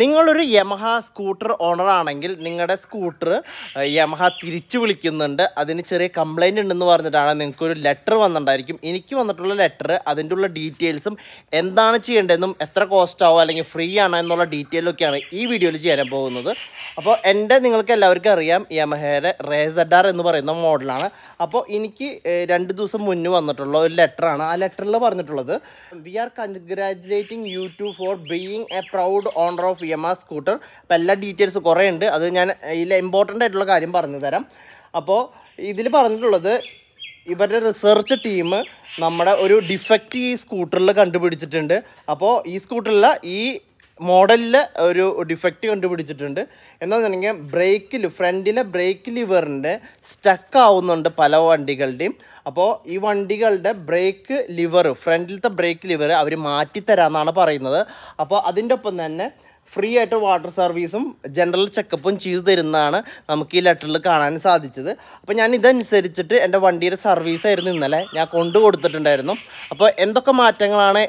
നിങ്ങളൊരു Yamaha scooter owner ആണെങ്കിൽ നിങ്ങളുടെ സ്കൂട്ടർ യമഹ തിരിച്ചു വിളിക്കുന്നുണ്ട് അതിന് ചെറിയ കംപ്ലൈൻറ്റ് ഉണ്ടെന്ന് പറഞ്ഞിട്ടാണ് നിങ്ങൾക്കൊരു ലെറ്റർ വന്നിട്ടുണ്ടായിരിക്കും എനിക്ക് വന്നിട്ടുള്ള ലെറ്റർ അതിൻ്റെ ഉള്ള ഡീറ്റെയിൽസും എന്താണ് ചെയ്യേണ്ടതെന്നും എത്ര കോസ്റ്റ് ആവുക അല്ലെങ്കിൽ ഫ്രീ ആണോ എന്നുള്ള ഡീറ്റെയിലൊക്കെയാണ് ഈ വീഡിയോയിൽ ചെയ്യാൻ പോകുന്നത് അപ്പോൾ എൻ്റെ നിങ്ങൾക്ക് എല്ലാവർക്കും അറിയാം യമഹയുടെ റേസഡാർ എന്ന് പറയുന്ന മോഡലാണ് അപ്പോൾ എനിക്ക് രണ്ട് ദിവസം മുന്നേ വന്നിട്ടുള്ള ഒരു ലെറ്ററാണ് ആ ലെറ്ററിൽ പറഞ്ഞിട്ടുള്ളത് we are congratulating you to for being a proud owner of free M ആ സ്കൂട്ടർ അപ്പോൾ എല്ലാ ഡീറ്റെയിൽസ് കുറേ ഉണ്ട് അത് ഞാൻ ഇതിൽ ഇമ്പോർട്ടൻ്റ് ആയിട്ടുള്ള കാര്യം പറഞ്ഞു തരാം അപ്പോൾ ഇതിൽ പറഞ്ഞിട്ടുള്ളത് ഇവരുടെ റിസർച്ച് ടീം നമ്മുടെ ഒരു ഡിഫക്റ്റ് ഈ സ്കൂട്ടറിൽ കണ്ടുപിടിച്ചിട്ടുണ്ട് അപ്പോൾ ഈ സ്കൂട്ടറിൽ ഈ മോഡലിൽ ഒരു ഡിഫക്റ്റ് കണ്ടുപിടിച്ചിട്ടുണ്ട് എന്താണെന്ന് വെച്ചിട്ടുണ്ടെങ്കിൽ ബ്രേക്കിൽ ഫ്രണ്ടിലെ ബ്രേക്ക് ലിവറിൻ്റെ സ്റ്റക്ക് ആവുന്നുണ്ട് പല വണ്ടികളുടെയും അപ്പോൾ ഈ വണ്ടികളുടെ ബ്രേക്ക് ലിവർ ഫ്രണ്ടിലത്തെ ബ്രേക്ക് ലിവർ അവർ മാറ്റിത്തരാമെന്നാണ് പറയുന്നത് അപ്പോൾ അതിൻ്റെ ഒപ്പം തന്നെ ഫ്രീ ആയിട്ട് വാട്ടർ സർവീസും ജനറൽ ചെക്കപ്പും ചെയ്തു തരുന്നതാണ് നമുക്ക് ഈ ലെറ്ററിൽ കാണാൻ സാധിച്ചത് അപ്പോൾ ഞാൻ ഇതനുസരിച്ചിട്ട് എൻ്റെ വണ്ടിയുടെ സർവീസ് ആയിരുന്നു ഇന്നലെ ഞാൻ കൊണ്ടു കൊടുത്തിട്ടുണ്ടായിരുന്നു അപ്പോൾ എന്തൊക്കെ മാറ്റങ്ങളാണ്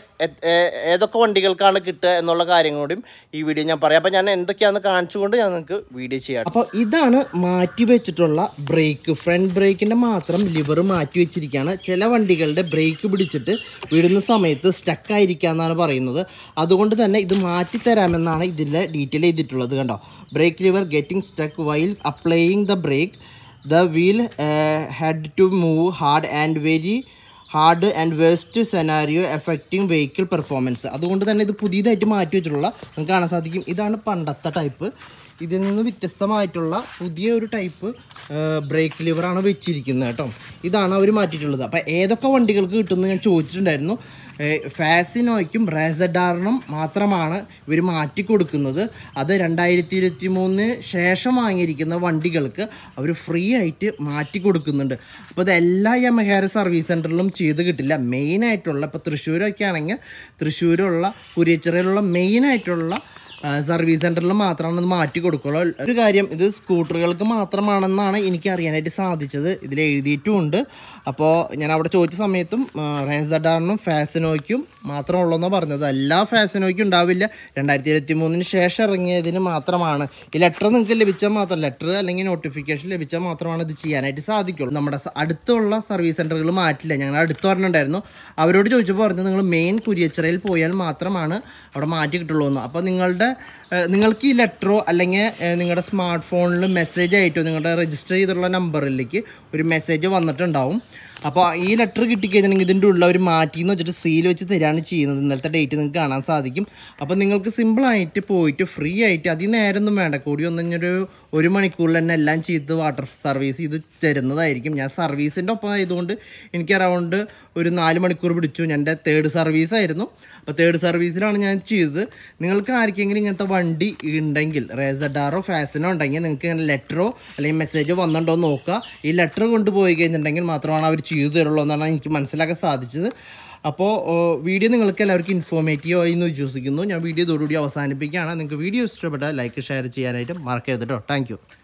ഏതൊക്കെ വണ്ടികൾക്കാണ് കിട്ടുക എന്നുള്ള കാര്യം കൂടിയും ഈ വീഡിയോ ഞാൻ പറയാം അപ്പോൾ ഞാൻ എന്തൊക്കെയാണെന്ന് കാണിച്ചുകൊണ്ട് ഞാൻ നിങ്ങൾക്ക് വീഡിയോ ചെയ്യാം അപ്പോൾ ഇതാണ് മാറ്റി വെച്ചിട്ടുള്ള ബ്രേക്ക് ഫ്രണ്ട് ബ്രേക്കിൻ്റെ മാത്രം ലിവർ മാറ്റി വെച്ചിരിക്കുകയാണ് ചില വണ്ടികളുടെ ബ്രേക്ക് പിടിച്ചിട്ട് വിടുന്ന സമയത്ത് സ്റ്റക്കായിരിക്കുക എന്നാണ് പറയുന്നത് അതുകൊണ്ട് തന്നെ ഇത് മാറ്റി തരാമെന്നാണ് ഇതിൽ ഡീറ്റെയിൽ ചെയ്തിട്ടുള്ളത് കണ്ടോ brake lever getting stuck while applying the brake the wheel had to move hard and very hard and worst scenario affecting vehicle performance അതുകൊണ്ട് തന്നെ ഇത് പുതിയതായിട്ട് മാറ്റി വെച്ചിട്ടുള്ള നിങ്ങൾക്ക് കാണാൻ സാധിക്കും ഇതാണ് പണ്ടത്തെ ടൈപ്പ് ഇതിൽ നിന്ന് വ്യത്യസ്തമായിട്ടുള്ള പുതിയ ഒരു ടൈപ്പ് ബ്രേക്ക് ലിവറാണ് വെച്ചിരിക്കുന്നത് കേട്ടോ ഇതാണ് അവർ മാറ്റിയിട്ടുള്ളത് അപ്പോൾ ഏതൊക്കെ വണ്ടികൾക്ക് കിട്ടുമെന്ന് ഞാൻ ചോദിച്ചിട്ടുണ്ടായിരുന്നു ഫാസിനോയ്ക്കും റേസഡാറിനും മാത്രമാണ് ഇവർ മാറ്റി കൊടുക്കുന്നത് അത് രണ്ടായിരത്തി ഇരുപത്തി മൂന്ന് ശേഷം വാങ്ങിയിരിക്കുന്ന വണ്ടികൾക്ക് അവർ ഫ്രീ ആയിട്ട് മാറ്റി കൊടുക്കുന്നുണ്ട് അപ്പോൾ അത് എല്ലാ യമഹാര സർവീസ് സെൻറ്ററിലും ചെയ്ത് കിട്ടില്ല മെയിനായിട്ടുള്ള ഇപ്പോൾ തൃശ്ശൂരൊക്കെ ആണെങ്കിൽ തൃശ്ശൂരുള്ള കുരിയച്ചിറയിലുള്ള മെയിനായിട്ടുള്ള സർവീസ് സെൻറ്ററിൽ മാത്രമാണ് മാറ്റി കൊടുക്കുള്ളൂ ഒരു കാര്യം ഇത് സ്കൂട്ടറുകൾക്ക് മാത്രമാണെന്നാണ് എനിക്ക് അറിയാനായിട്ട് സാധിച്ചത് ഇതിൽ എഴുതിയിട്ടുമുണ്ട് അപ്പോൾ ഞാൻ അവിടെ ചോദിച്ച സമയത്തും റേസഡാറിനും ഫാസിനോയ്ക്കും മാത്രമുള്ളതെന്നാണ് പറഞ്ഞത് എല്ലാ ഫാസിനോയ്ക്കും ഉണ്ടാവില്ല രണ്ടായിരത്തി ഇരുപത്തി മൂന്നിന് ശേഷം ഇറങ്ങിയതിന് മാത്രമാണ് ഈ ലെറ്റർ നിങ്ങൾക്ക് ലഭിച്ചാൽ മാത്രം ലെറ്റർ അല്ലെങ്കിൽ നോട്ടിഫിക്കേഷൻ ലഭിച്ചാൽ മാത്രമാണ് ഇത് ചെയ്യാനായിട്ട് സാധിക്കുള്ളൂ നമ്മുടെ അടുത്തുള്ള സർവീസ് സെൻറ്ററുകൾ മാറ്റില്ല ഞങ്ങൾ അടുത്ത് പറഞ്ഞിട്ടുണ്ടായിരുന്നു അവരോട് ചോദിച്ചപ്പോൾ പറഞ്ഞത് നിങ്ങൾ മെയിൻ കുരിയച്ചിറയിൽ പോയാൽ മാത്രമാണ് അവിടെ മാറ്റി കിട്ടുള്ളൂ എന്ന് അപ്പോൾ നിങ്ങളുടെ നിങ്ങൾക്ക് ഈ ലെറ്ററോ അല്ലെങ്കിൽ നിങ്ങളുടെ സ്മാർട്ട് ഫോണിൽ മെസ്സേജ് ആയിട്ടോ നിങ്ങളുടെ രജിസ്റ്റർ ചെയ്തിട്ടുള്ള നമ്പറിലേക്ക് ഒരു മെസ്സേജ് വന്നിട്ടുണ്ടാവും അപ്പോൾ ഈ ലെറ്റർ കിട്ടിക്കഴിഞ്ഞിട്ടുണ്ടെങ്കിൽ ഇതിൻ്റെ ഉള്ള ഒരു മാറ്റിയെന്ന് വെച്ചിട്ട് സീൽ വെച്ച് തരാണ് ചെയ്യുന്നത് ഇന്നലത്തെ ഡേറ്റ് നിങ്ങൾക്ക് കാണാൻ സാധിക്കും അപ്പോൾ നിങ്ങൾക്ക് സിമ്പിളായിട്ട് പോയിട്ട് ഫ്രീ ആയിട്ട് അതിൽ നേരമൊന്നും വേണ്ട കൂടി ഒന്നൊരു ഒരു മണിക്കൂറിൽ തന്നെ എല്ലാം ചെയ്ത് വാട്ടർ സർവീസ് ചെയ്ത് തരുന്നതായിരിക്കും ഞാൻ സർവീസിൻ്റെ ഒപ്പം ആയതുകൊണ്ട് എനിക്ക് അറൗണ്ട് ഒരു നാല് മണിക്കൂർ പിടിച്ചു എൻ്റെ തേർഡ് സർവീസ് ആയിരുന്നു അപ്പോൾ തേർഡ് സർവീസിലാണ് ഞാൻ ചെയ്തത് നിങ്ങൾക്ക് ആർക്കെങ്കിലും ഇങ്ങനത്തെ വണ്ടി ഉണ്ടെങ്കിൽ റേസഡാറോ ഫാസിനോ ഉണ്ടെങ്കിൽ നിങ്ങൾക്ക് ഇങ്ങനെ ലെറ്ററോ അല്ലെങ്കിൽ മെസ്സേജോ വന്നിട്ടുണ്ടോ നോക്കുക ഈ ലെറ്റർ കൊണ്ടുപോയി കഴിഞ്ഞിട്ടുണ്ടെങ്കിൽ മാത്രമാണ് അവർ ചെയ്തു തരുള്ളൂ എന്നാണ് എനിക്ക് മനസ്സിലാക്കാൻ സാധിച്ചത് അപ്പോൾ വീഡിയോ നിങ്ങൾക്ക് എല്ലാവർക്കും ഇൻഫോർമേറ്റീവ് ആയി എന്ന് വിശ്വസിക്കുന്നു ഞാൻ വീഡിയോ ഇതോടുകൂടി അവസാനിപ്പിക്കുകയാണ് നിങ്ങൾക്ക് വീഡിയോ ഇഷ്ടപ്പെട്ടാൽ ലൈക്ക് ഷെയർ ചെയ്യാനായിട്ട് മറക്കരുത് കേട്ടോ താങ്ക്